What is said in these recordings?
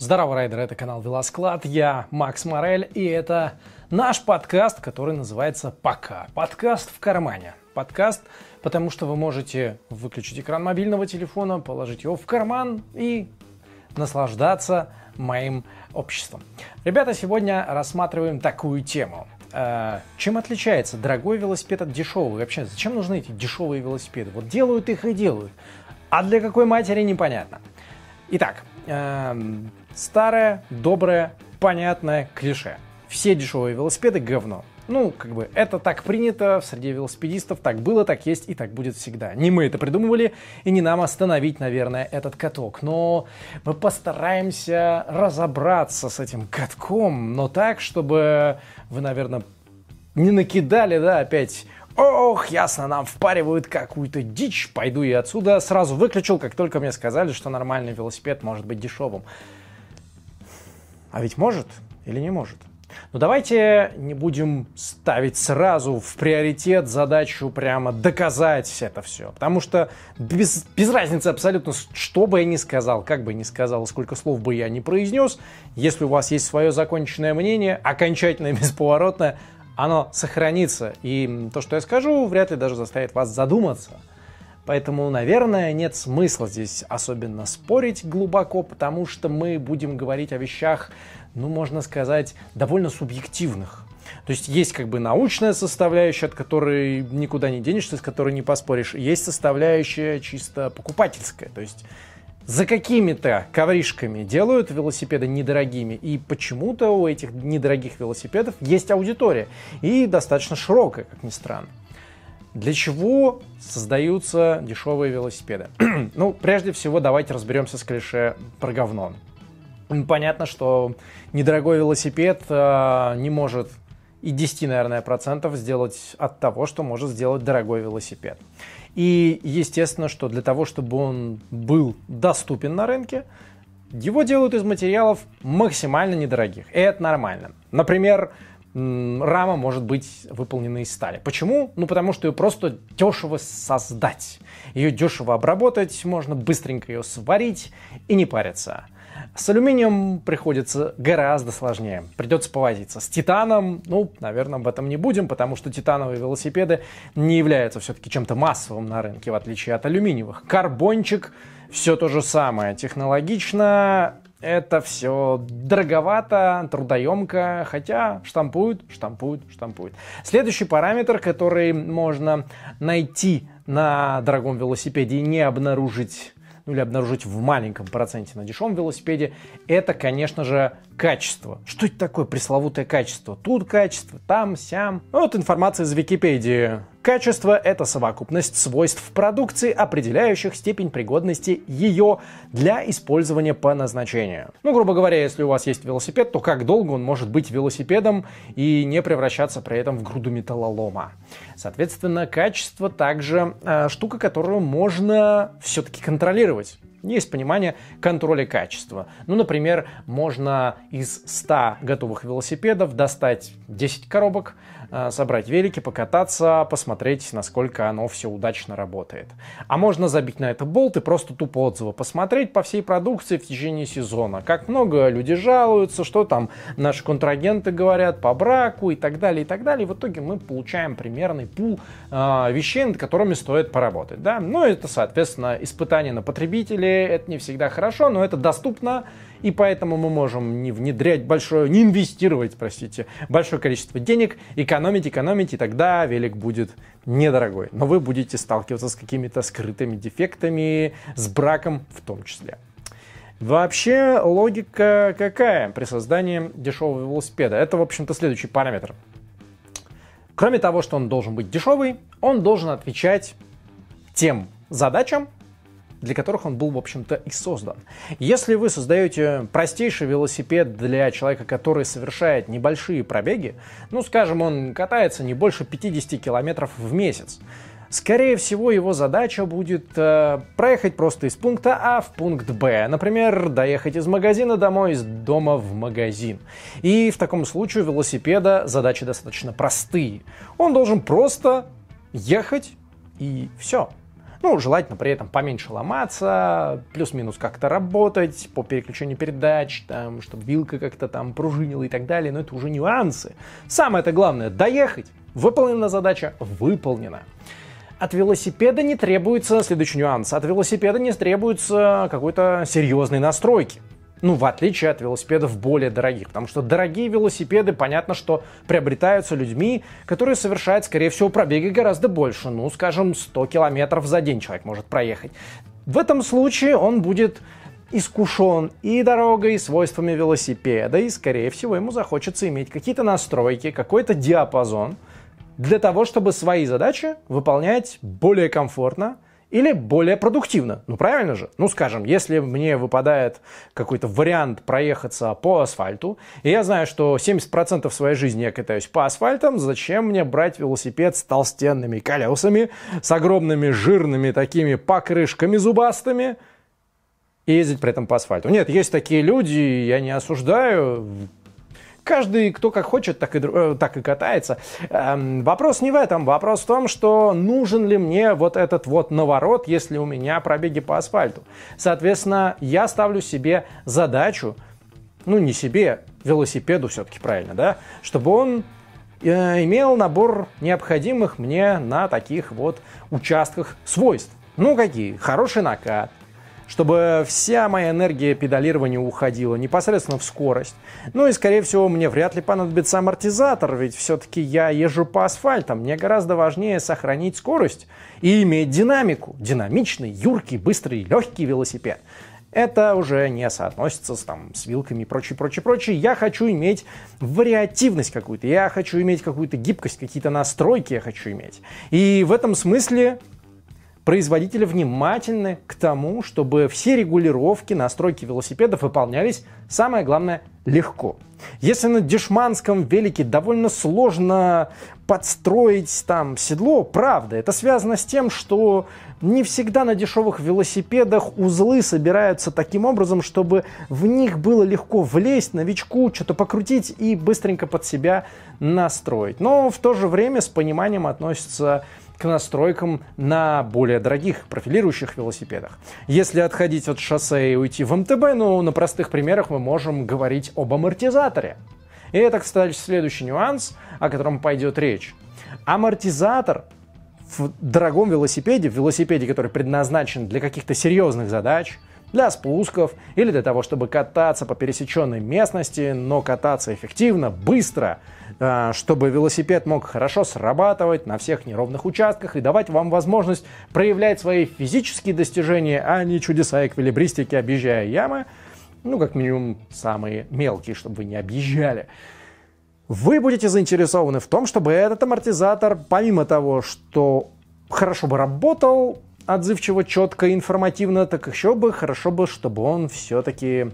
Здорово, райдеры, это канал Велосклад, я Макс Морель, и это наш подкаст, который называется «Пока». Подкаст в кармане. Подкаст, потому что вы можете выключить экран мобильного телефона, положить его в карман и наслаждаться моим обществом. Ребята, сегодня рассматриваем такую тему. Э, чем отличается дорогой велосипед от дешевого? вообще, зачем нужны эти дешевые велосипеды? Вот делают их и делают. А для какой матери непонятно. Итак, эм, Старое, доброе, понятное клише. Все дешевые велосипеды говно. Ну, как бы, это так принято в среде велосипедистов, так было, так есть и так будет всегда. Не мы это придумывали, и не нам остановить, наверное, этот каток. Но мы постараемся разобраться с этим катком, но так, чтобы вы, наверное, не накидали, да, опять Ох, ясно, нам впаривают какую-то дичь. Пойду и отсюда сразу выключил, как только мне сказали, что нормальный велосипед может быть дешевым. А ведь может или не может? Но ну, давайте не будем ставить сразу в приоритет задачу прямо доказать это все. Потому что без, без разницы абсолютно, что бы я ни сказал, как бы я ни сказал, сколько слов бы я ни произнес, если у вас есть свое законченное мнение, окончательное, бесповоротное, оно сохранится. И то, что я скажу, вряд ли даже заставит вас задуматься – Поэтому, наверное, нет смысла здесь особенно спорить глубоко, потому что мы будем говорить о вещах, ну, можно сказать, довольно субъективных. То есть есть как бы научная составляющая, от которой никуда не денешься, с которой не поспоришь. Есть составляющая чисто покупательская. То есть за какими-то ковришками делают велосипеды недорогими, и почему-то у этих недорогих велосипедов есть аудитория, и достаточно широкая, как ни странно. Для чего создаются дешевые велосипеды? ну, прежде всего, давайте разберемся с клише про говно. Понятно, что недорогой велосипед э, не может и 10, наверное, процентов сделать от того, что может сделать дорогой велосипед. И естественно, что для того, чтобы он был доступен на рынке, его делают из материалов максимально недорогих. И это нормально. Например, рама может быть выполнена из стали. Почему? Ну, потому что ее просто дешево создать. Ее дешево обработать, можно быстренько ее сварить и не париться. С алюминием приходится гораздо сложнее. Придется повозиться. С титаном, ну, наверное, об этом не будем, потому что титановые велосипеды не являются все-таки чем-то массовым на рынке, в отличие от алюминиевых. Карбончик все то же самое. Технологично, это все дороговато, трудоемко, хотя штампуют, штампуют, штампуют. Следующий параметр, который можно найти на дорогом велосипеде и не обнаружить ну или обнаружить в маленьком проценте на дешевом велосипеде, это, конечно же, качество. Что это такое пресловутое качество? Тут качество, там, сям. Вот информация из Википедии. Качество – это совокупность свойств продукции, определяющих степень пригодности ее для использования по назначению. Ну, грубо говоря, если у вас есть велосипед, то как долго он может быть велосипедом и не превращаться при этом в груду металлолома? Соответственно, качество также э, штука, которую можно все-таки контролировать. Есть понимание контроля качества. Ну, например, можно из 100 готовых велосипедов достать 10 коробок, Э, собрать велики, покататься, посмотреть, насколько оно все удачно работает. А можно забить на это болт и просто тупо отзывы посмотреть по всей продукции в течение сезона. Как много люди жалуются, что там наши контрагенты говорят по браку и так далее, и так далее. в итоге мы получаем примерный пул э, вещей, над которыми стоит поработать. Да? Ну, это, соответственно, испытание на потребителе, это не всегда хорошо, но это доступно, и поэтому мы можем не внедрять большое, не инвестировать, простите, большое количество денег, экономить, экономить, и тогда велик будет недорогой. Но вы будете сталкиваться с какими-то скрытыми дефектами, с браком в том числе. Вообще логика какая при создании дешевого велосипеда? Это, в общем-то, следующий параметр. Кроме того, что он должен быть дешевый, он должен отвечать тем задачам, для которых он был, в общем-то, и создан. Если вы создаете простейший велосипед для человека, который совершает небольшие пробеги, ну, скажем, он катается не больше 50 километров в месяц, Скорее всего, его задача будет э, проехать просто из пункта А в пункт Б. Например, доехать из магазина домой, из дома в магазин. И в таком случае у велосипеда задачи достаточно простые. Он должен просто ехать и все. Ну, желательно при этом поменьше ломаться, плюс-минус как-то работать по переключению передач, там, чтобы вилка как-то там пружинила и так далее, но это уже нюансы. Самое-то главное — доехать. Выполнена задача — выполнена. От велосипеда не требуется, следующий нюанс, от велосипеда не требуется какой-то серьезной настройки ну, в отличие от велосипедов более дорогих. Потому что дорогие велосипеды, понятно, что приобретаются людьми, которые совершают, скорее всего, пробеги гораздо больше. Ну, скажем, 100 километров за день человек может проехать. В этом случае он будет искушен и дорогой, и свойствами велосипеда, и, скорее всего, ему захочется иметь какие-то настройки, какой-то диапазон для того, чтобы свои задачи выполнять более комфортно – или более продуктивно. Ну правильно же? Ну скажем, если мне выпадает какой-то вариант проехаться по асфальту, и я знаю, что 70% своей жизни я катаюсь по асфальтам, зачем мне брать велосипед с толстенными колесами, с огромными жирными такими покрышками зубастыми, и ездить при этом по асфальту. Нет, есть такие люди, я не осуждаю, каждый, кто как хочет, так и, э, так и катается. Эм, вопрос не в этом. Вопрос в том, что нужен ли мне вот этот вот наворот, если у меня пробеги по асфальту. Соответственно, я ставлю себе задачу, ну не себе, велосипеду все-таки правильно, да, чтобы он э, имел набор необходимых мне на таких вот участках свойств. Ну какие? Хороший накат, чтобы вся моя энергия педалирования уходила непосредственно в скорость. Ну и, скорее всего, мне вряд ли понадобится амортизатор, ведь все-таки я езжу по асфальту. Мне гораздо важнее сохранить скорость и иметь динамику. Динамичный, юркий, быстрый, легкий велосипед. Это уже не соотносится с, там, с вилками и прочее, прочее, прочее. Я хочу иметь вариативность какую-то. Я хочу иметь какую-то гибкость, какие-то настройки я хочу иметь. И в этом смысле производители внимательны к тому, чтобы все регулировки, настройки велосипедов выполнялись, самое главное, легко. Если на дешманском велике довольно сложно подстроить там седло, правда, это связано с тем, что не всегда на дешевых велосипедах узлы собираются таким образом, чтобы в них было легко влезть новичку, что-то покрутить и быстренько под себя настроить. Но в то же время с пониманием относятся к настройкам на более дорогих профилирующих велосипедах. Если отходить от шоссе и уйти в МТБ, ну, на простых примерах мы можем говорить об амортизаторе. И это, кстати, следующий нюанс, о котором пойдет речь. Амортизатор в дорогом велосипеде, в велосипеде, который предназначен для каких-то серьезных задач, для спусков или для того, чтобы кататься по пересеченной местности, но кататься эффективно, быстро, э, чтобы велосипед мог хорошо срабатывать на всех неровных участках и давать вам возможность проявлять свои физические достижения, а не чудеса эквилибристики, объезжая ямы, ну, как минимум, самые мелкие, чтобы вы не объезжали вы будете заинтересованы в том, чтобы этот амортизатор, помимо того, что хорошо бы работал, отзывчиво, четко, информативно, так еще бы хорошо бы, чтобы он все-таки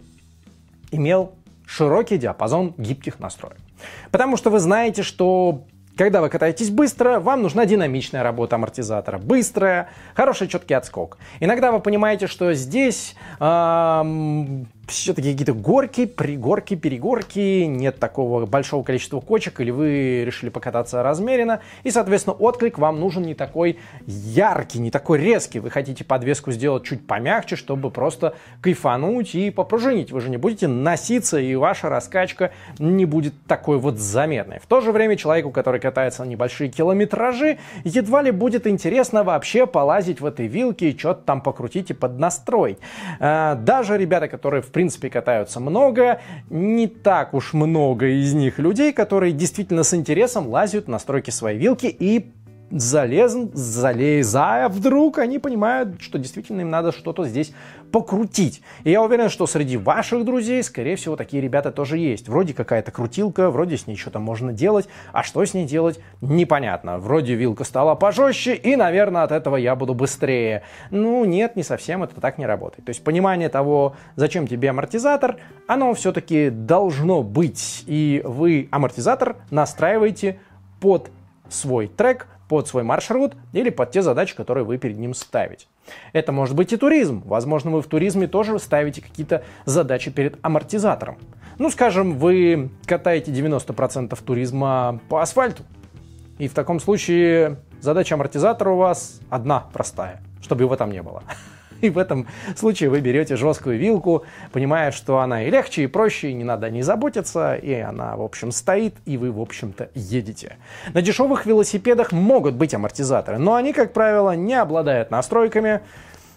имел широкий диапазон гибких настроек. Потому что вы знаете, что когда вы катаетесь быстро, вам нужна динамичная работа амортизатора, быстрая, хороший четкий отскок. Иногда вы понимаете, что здесь эм, все-таки какие-то горки, пригорки, перегорки, нет такого большого количества кочек, или вы решили покататься размеренно, и, соответственно, отклик вам нужен не такой яркий, не такой резкий. Вы хотите подвеску сделать чуть помягче, чтобы просто кайфануть и попружинить. Вы же не будете носиться, и ваша раскачка не будет такой вот заметной. В то же время человеку, который катается на небольшие километражи, едва ли будет интересно вообще полазить в этой вилке и что-то там покрутить и поднастроить. А, даже ребята, которые в принципе, катаются много. Не так уж много из них людей, которые действительно с интересом лазят на стройки своей вилки и залез, залезая, вдруг они понимают, что действительно им надо что-то здесь покрутить. И я уверен, что среди ваших друзей, скорее всего, такие ребята тоже есть. Вроде какая-то крутилка, вроде с ней что-то можно делать, а что с ней делать, непонятно. Вроде вилка стала пожестче, и, наверное, от этого я буду быстрее. Ну, нет, не совсем, это так не работает. То есть понимание того, зачем тебе амортизатор, оно все-таки должно быть. И вы амортизатор настраиваете под свой трек – под свой маршрут или под те задачи, которые вы перед ним ставите. Это может быть и туризм. Возможно, вы в туризме тоже ставите какие-то задачи перед амортизатором. Ну, скажем, вы катаете 90% туризма по асфальту. И в таком случае задача амортизатора у вас одна простая, чтобы его там не было. И в этом случае вы берете жесткую вилку, понимая, что она и легче, и проще, и не надо не заботиться, и она, в общем, стоит, и вы, в общем-то, едете. На дешевых велосипедах могут быть амортизаторы, но они, как правило, не обладают настройками,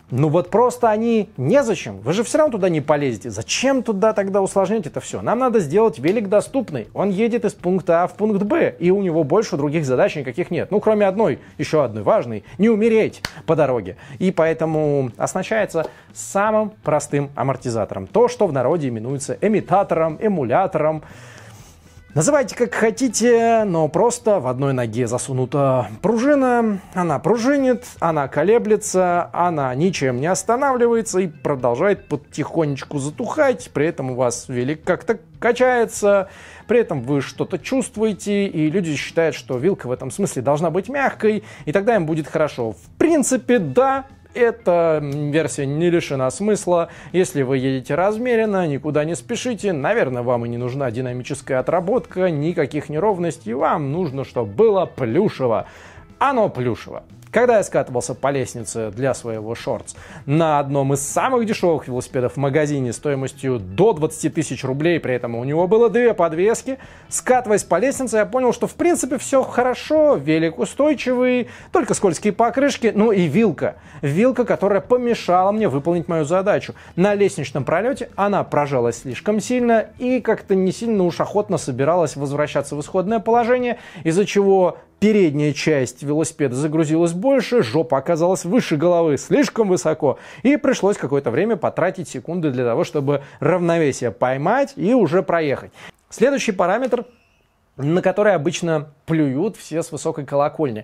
ну вот просто они незачем. Вы же все равно туда не полезете. Зачем туда тогда усложнять это все? Нам надо сделать велик доступный. Он едет из пункта А в пункт Б, и у него больше других задач никаких нет. Ну, кроме одной, еще одной важной, не умереть по дороге. И поэтому оснащается самым простым амортизатором. То, что в народе именуется имитатором, эмулятором, Называйте как хотите, но просто в одной ноге засунута пружина, она пружинит, она колеблется, она ничем не останавливается и продолжает потихонечку затухать, при этом у вас велик как-то качается, при этом вы что-то чувствуете, и люди считают, что вилка в этом смысле должна быть мягкой, и тогда им будет хорошо. В принципе, да, эта версия не лишена смысла. Если вы едете размеренно, никуда не спешите, наверное, вам и не нужна динамическая отработка, никаких неровностей, вам нужно, чтобы было плюшево. Оно плюшево. Когда я скатывался по лестнице для своего шортс на одном из самых дешевых велосипедов в магазине стоимостью до 20 тысяч рублей, при этом у него было две подвески, скатываясь по лестнице, я понял, что в принципе все хорошо, велик устойчивый, только скользкие покрышки, ну и вилка. Вилка, которая помешала мне выполнить мою задачу. На лестничном пролете она прожалась слишком сильно и как-то не сильно уж охотно собиралась возвращаться в исходное положение, из-за чего Передняя часть велосипеда загрузилась больше, жопа оказалась выше головы, слишком высоко. И пришлось какое-то время потратить секунды для того, чтобы равновесие поймать и уже проехать. Следующий параметр, на который обычно плюют все с высокой колокольни.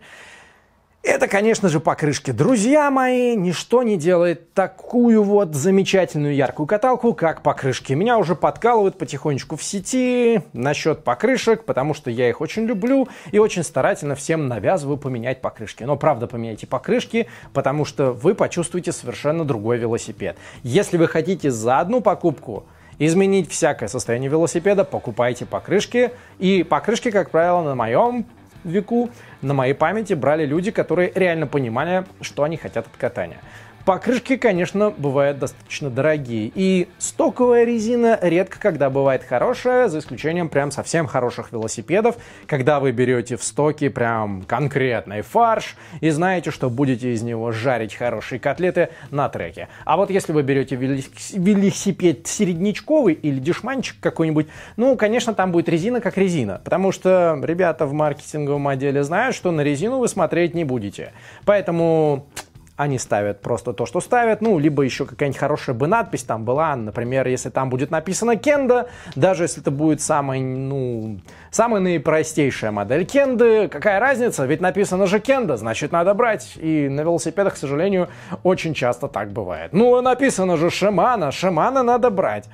Это, конечно же, покрышки. Друзья мои, ничто не делает такую вот замечательную яркую каталку, как покрышки. Меня уже подкалывают потихонечку в сети насчет покрышек, потому что я их очень люблю и очень старательно всем навязываю поменять покрышки. Но правда, поменяйте покрышки, потому что вы почувствуете совершенно другой велосипед. Если вы хотите за одну покупку изменить всякое состояние велосипеда, покупайте покрышки. И покрышки, как правило, на моем веку на моей памяти брали люди, которые реально понимали, что они хотят от катания. Покрышки, конечно, бывают достаточно дорогие. И стоковая резина редко когда бывает хорошая, за исключением прям совсем хороших велосипедов, когда вы берете в стоке прям конкретный фарш и знаете, что будете из него жарить хорошие котлеты на треке. А вот если вы берете велосипед середнячковый или дешманчик какой-нибудь, ну, конечно, там будет резина как резина, потому что ребята в маркетинговом отделе знают, что на резину вы смотреть не будете. Поэтому они ставят просто то, что ставят, ну, либо еще какая-нибудь хорошая бы надпись там была, например, если там будет написано Кенда, даже если это будет самая, ну, самая наипростейшая модель Кенды, какая разница, ведь написано же Кенда, значит, надо брать, и на велосипедах, к сожалению, очень часто так бывает. Ну, а написано же Шимана, Шимана надо брать.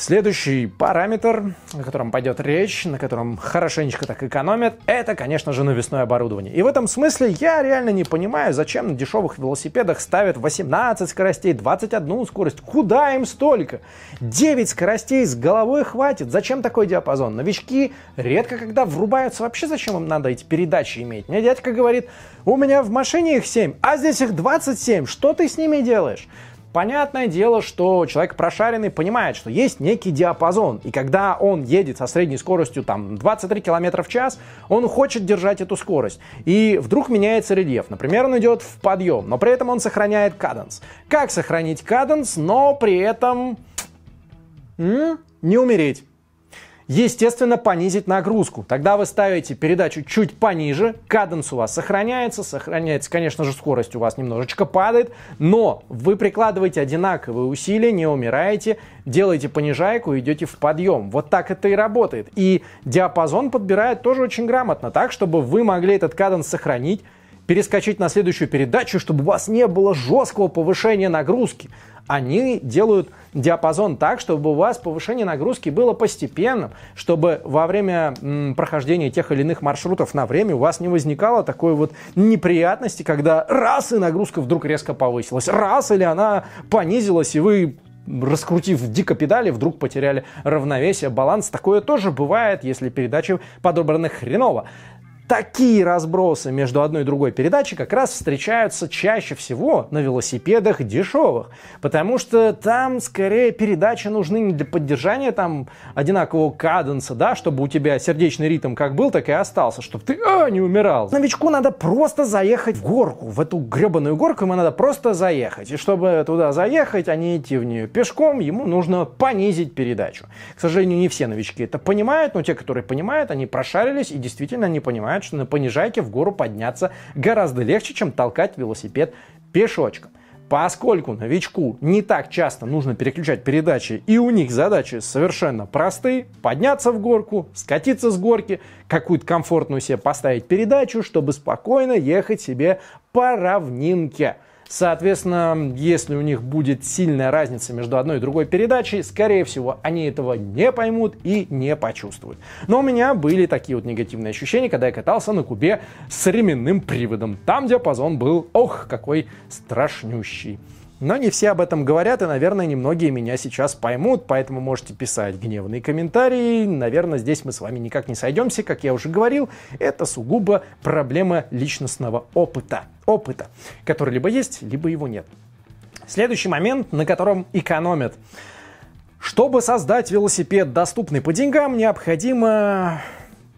Следующий параметр, о котором пойдет речь, на котором хорошенечко так экономят, это, конечно же, навесное оборудование. И в этом смысле я реально не понимаю, зачем на дешевых велосипедах ставят 18 скоростей, 21 скорость. Куда им столько? 9 скоростей с головой хватит. Зачем такой диапазон? Новички редко когда врубаются. Вообще зачем им надо эти передачи иметь? Мне дядька говорит, у меня в машине их 7, а здесь их 27. Что ты с ними делаешь? Понятное дело, что человек прошаренный понимает, что есть некий диапазон, и когда он едет со средней скоростью там 23 км в час, он хочет держать эту скорость. И вдруг меняется рельеф. Например, он идет в подъем, но при этом он сохраняет каденс. Как сохранить каденс, но при этом не умереть? естественно, понизить нагрузку. Тогда вы ставите передачу чуть пониже, каденс у вас сохраняется, сохраняется, конечно же, скорость у вас немножечко падает, но вы прикладываете одинаковые усилия, не умираете, делаете понижайку идете в подъем. Вот так это и работает. И диапазон подбирает тоже очень грамотно, так, чтобы вы могли этот каденс сохранить, перескочить на следующую передачу, чтобы у вас не было жесткого повышения нагрузки. Они делают диапазон так, чтобы у вас повышение нагрузки было постепенным, чтобы во время м, прохождения тех или иных маршрутов на время у вас не возникало такой вот неприятности, когда раз и нагрузка вдруг резко повысилась, раз или она понизилась, и вы раскрутив дико педали, вдруг потеряли равновесие, баланс. Такое тоже бывает, если передачи подобраны хреново такие разбросы между одной и другой передачей как раз встречаются чаще всего на велосипедах дешевых, потому что там скорее передачи нужны не для поддержания там одинакового каденса, да, чтобы у тебя сердечный ритм как был, так и остался, чтобы ты а, не умирал. Новичку надо просто заехать в горку, в эту гребаную горку ему надо просто заехать. И чтобы туда заехать, а не идти в нее пешком, ему нужно понизить передачу. К сожалению, не все новички это понимают, но те, которые понимают, они прошарились и действительно не понимают, понимают, что на понижайке в гору подняться гораздо легче, чем толкать велосипед пешочком. Поскольку новичку не так часто нужно переключать передачи, и у них задачи совершенно простые, подняться в горку, скатиться с горки, какую-то комфортную себе поставить передачу, чтобы спокойно ехать себе по равнинке. Соответственно, если у них будет сильная разница между одной и другой передачей, скорее всего, они этого не поймут и не почувствуют. Но у меня были такие вот негативные ощущения, когда я катался на кубе с ременным приводом. Там диапазон был, ох, какой страшнющий. Но не все об этом говорят, и, наверное, немногие меня сейчас поймут, поэтому можете писать гневные комментарии. Наверное, здесь мы с вами никак не сойдемся, как я уже говорил. Это сугубо проблема личностного опыта. Опыта, который либо есть, либо его нет. Следующий момент, на котором экономят. Чтобы создать велосипед, доступный по деньгам, необходимо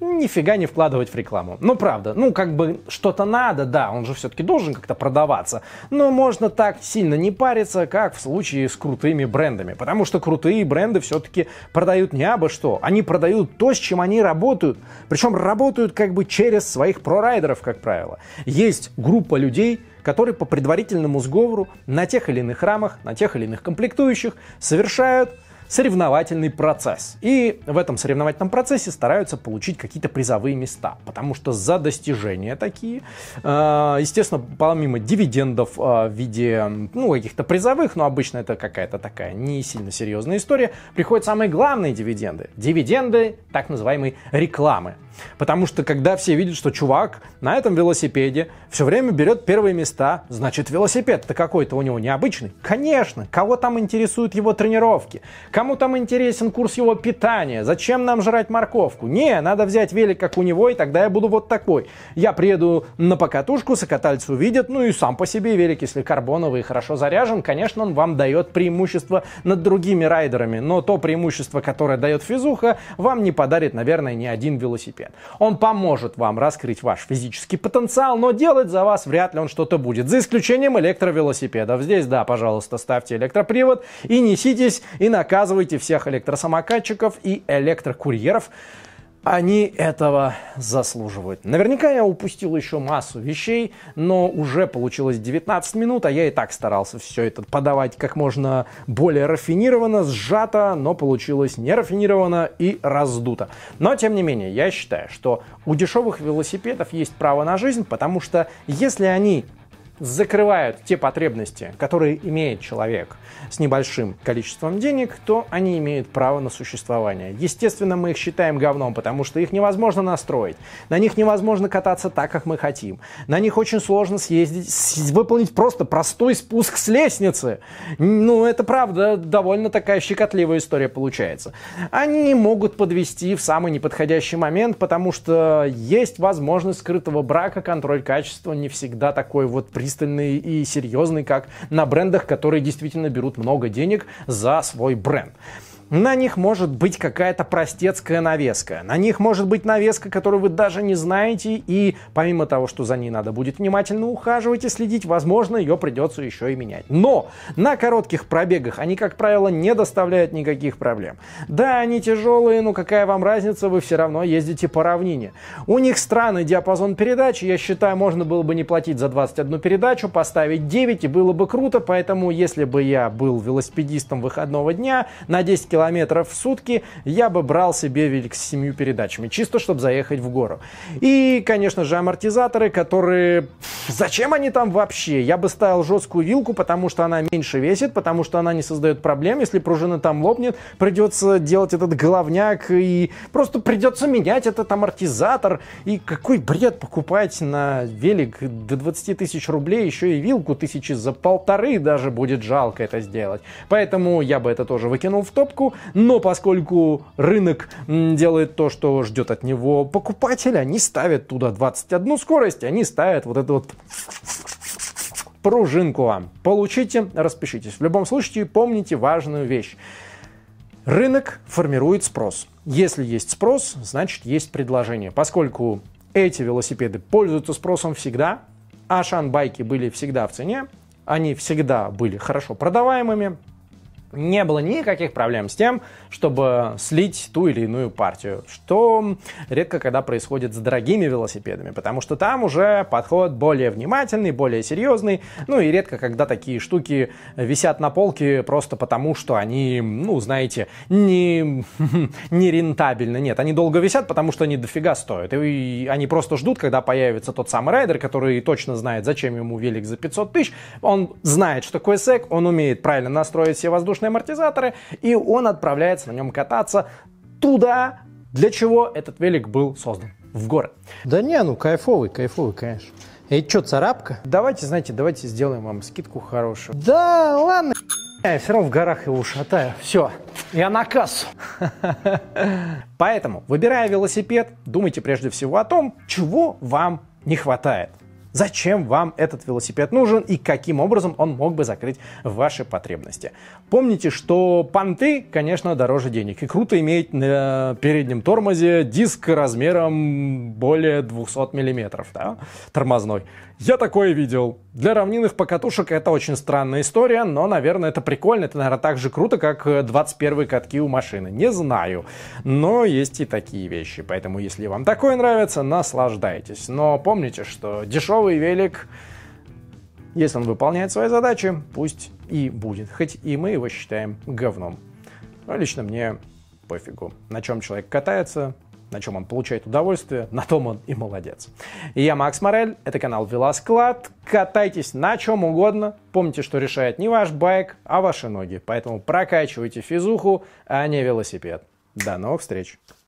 нифига не вкладывать в рекламу. Ну, правда, ну, как бы что-то надо, да, он же все-таки должен как-то продаваться. Но можно так сильно не париться, как в случае с крутыми брендами. Потому что крутые бренды все-таки продают не абы что. Они продают то, с чем они работают. Причем работают как бы через своих прорайдеров, как правило. Есть группа людей, которые по предварительному сговору на тех или иных рамах, на тех или иных комплектующих совершают соревновательный процесс. И в этом соревновательном процессе стараются получить какие-то призовые места, потому что за достижения такие, э, естественно, помимо дивидендов э, в виде ну, каких-то призовых, но обычно это какая-то такая не сильно серьезная история, приходят самые главные дивиденды. Дивиденды так называемой рекламы. Потому что когда все видят, что чувак на этом велосипеде все время берет первые места, значит велосипед-то какой-то у него необычный. Конечно, кого там интересуют его тренировки? Кого Кому там интересен курс его питания? Зачем нам жрать морковку? Не, надо взять велик, как у него, и тогда я буду вот такой. Я приеду на покатушку, сокатальцы увидят, ну и сам по себе велик, если карбоновый и хорошо заряжен, конечно, он вам дает преимущество над другими райдерами, но то преимущество, которое дает физуха, вам не подарит, наверное, ни один велосипед. Он поможет вам раскрыть ваш физический потенциал, но делать за вас вряд ли он что-то будет, за исключением электровелосипедов. Здесь, да, пожалуйста, ставьте электропривод и неситесь и наказывайте наказывайте всех электросамокатчиков и электрокурьеров. Они этого заслуживают. Наверняка я упустил еще массу вещей, но уже получилось 19 минут, а я и так старался все это подавать как можно более рафинированно, сжато, но получилось не рафинированно и раздуто. Но, тем не менее, я считаю, что у дешевых велосипедов есть право на жизнь, потому что если они закрывают те потребности, которые имеет человек с небольшим количеством денег, то они имеют право на существование. Естественно, мы их считаем говном, потому что их невозможно настроить. На них невозможно кататься так, как мы хотим. На них очень сложно съездить, выполнить просто простой спуск с лестницы. Ну, это правда, довольно такая щекотливая история получается. Они могут подвести в самый неподходящий момент, потому что есть возможность скрытого брака, контроль качества не всегда такой вот присутствует пристальный и серьезный, как на брендах, которые действительно берут много денег за свой бренд. На них может быть какая-то простецкая навеска. На них может быть навеска, которую вы даже не знаете. И помимо того, что за ней надо будет внимательно ухаживать и следить, возможно, ее придется еще и менять. Но на коротких пробегах они, как правило, не доставляют никаких проблем. Да, они тяжелые, но какая вам разница, вы все равно ездите по равнине. У них странный диапазон передач. Я считаю, можно было бы не платить за 21 передачу, поставить 9, и было бы круто. Поэтому, если бы я был велосипедистом выходного дня на 10 километров, километров в сутки, я бы брал себе велик с семью передачами, чисто чтобы заехать в гору. И, конечно же, амортизаторы, которые... Зачем они там вообще? Я бы ставил жесткую вилку, потому что она меньше весит, потому что она не создает проблем. Если пружина там лопнет, придется делать этот головняк и просто придется менять этот амортизатор. И какой бред покупать на велик до 20 тысяч рублей, еще и вилку тысячи за полторы даже будет жалко это сделать. Поэтому я бы это тоже выкинул в топку сделку, но поскольку рынок делает то, что ждет от него покупатель, они ставят туда 21 скорость, они ставят вот эту вот пружинку. Получите, распишитесь. В любом случае, помните важную вещь. Рынок формирует спрос. Если есть спрос, значит есть предложение. Поскольку эти велосипеды пользуются спросом всегда, а шанбайки были всегда в цене, они всегда были хорошо продаваемыми, не было никаких проблем с тем, чтобы слить ту или иную партию, что редко когда происходит с дорогими велосипедами, потому что там уже подход более внимательный, более серьезный, ну и редко когда такие штуки висят на полке просто потому, что они, ну, знаете, не, не рентабельны. Нет, они долго висят, потому что они дофига стоят. И они просто ждут, когда появится тот самый райдер, который точно знает, зачем ему велик за 500 тысяч. Он знает, что такое сек, он умеет правильно настроить все воздушные воздушные амортизаторы, и он отправляется на нем кататься туда, для чего этот велик был создан, в горы. Да не, ну кайфовый, кайфовый, конечно. И что, царапка? Давайте, знаете, давайте сделаем вам скидку хорошую. Да, ладно, я все равно в горах его шатаю. Все, я на кассу. Поэтому, выбирая велосипед, думайте прежде всего о том, чего вам не хватает зачем вам этот велосипед нужен и каким образом он мог бы закрыть ваши потребности. Помните, что понты, конечно, дороже денег. И круто иметь на переднем тормозе диск размером более 200 мм, да, тормозной. Я такое видел. Для равнинных покатушек это очень странная история, но, наверное, это прикольно. Это, наверное, так же круто, как 21-е э, катки у машины. Не знаю. Но есть и такие вещи. Поэтому, если вам такое нравится, наслаждайтесь. Но помните, что дешевый новый велик, если он выполняет свои задачи, пусть и будет. Хоть и мы его считаем говном. Но лично мне пофигу, на чем человек катается, на чем он получает удовольствие, на том он и молодец. я Макс Морель, это канал Велосклад. Катайтесь на чем угодно. Помните, что решает не ваш байк, а ваши ноги. Поэтому прокачивайте физуху, а не велосипед. До новых встреч!